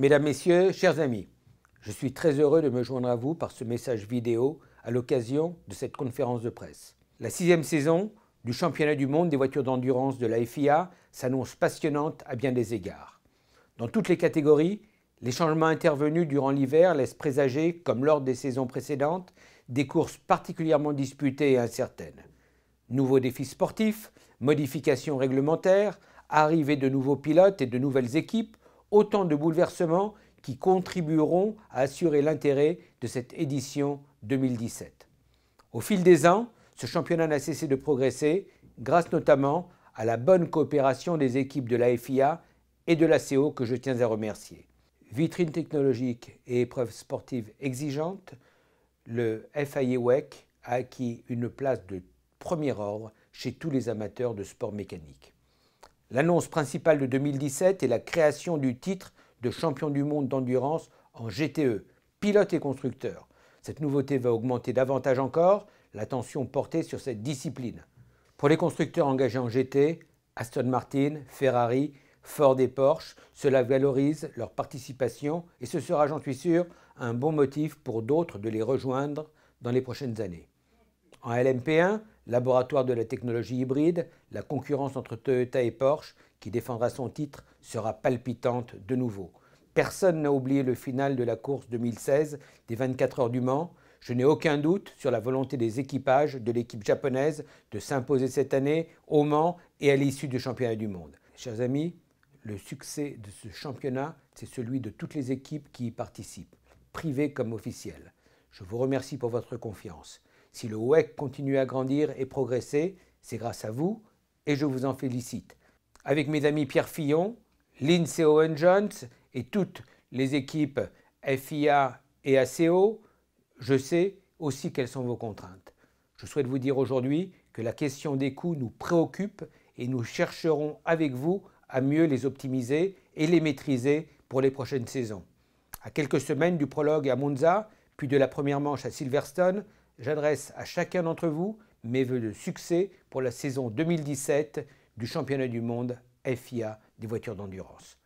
Mesdames, Messieurs, chers amis, je suis très heureux de me joindre à vous par ce message vidéo à l'occasion de cette conférence de presse. La sixième saison du championnat du monde des voitures d'endurance de la FIA s'annonce passionnante à bien des égards. Dans toutes les catégories, les changements intervenus durant l'hiver laissent présager, comme lors des saisons précédentes, des courses particulièrement disputées et incertaines. Nouveaux défis sportifs, modifications réglementaires, arrivée de nouveaux pilotes et de nouvelles équipes, autant de bouleversements qui contribueront à assurer l'intérêt de cette édition 2017. Au fil des ans, ce championnat n'a cessé de progresser, grâce notamment à la bonne coopération des équipes de la FIA et de la CO que je tiens à remercier. Vitrine technologique et épreuves sportives exigeantes, le fia e a acquis une place de premier ordre chez tous les amateurs de sport mécanique. L'annonce principale de 2017 est la création du titre de champion du monde d'endurance en GTE, pilote et constructeur. Cette nouveauté va augmenter davantage encore l'attention portée sur cette discipline. Pour les constructeurs engagés en GT, e, Aston Martin, Ferrari, Ford et Porsche, cela valorise leur participation et ce sera, j'en suis sûr, un bon motif pour d'autres de les rejoindre dans les prochaines années. En LMP1, laboratoire de la technologie hybride, la concurrence entre Toyota et Porsche, qui défendra son titre, sera palpitante de nouveau. Personne n'a oublié le final de la course 2016 des 24 heures du Mans. Je n'ai aucun doute sur la volonté des équipages de l'équipe japonaise de s'imposer cette année au Mans et à l'issue du championnat du monde. Chers amis, le succès de ce championnat, c'est celui de toutes les équipes qui y participent, privées comme officielles. Je vous remercie pour votre confiance. Si le WEC continue à grandir et progresser, c'est grâce à vous et je vous en félicite. Avec mes amis Pierre Fillon, Lynn Owen Jones et toutes les équipes FIA et ACO, je sais aussi quelles sont vos contraintes. Je souhaite vous dire aujourd'hui que la question des coûts nous préoccupe et nous chercherons avec vous à mieux les optimiser et les maîtriser pour les prochaines saisons. À quelques semaines du prologue à Monza, puis de la première manche à Silverstone, j'adresse à chacun d'entre vous mes voeux de succès pour la saison 2017 du championnat du monde FIA des voitures d'endurance.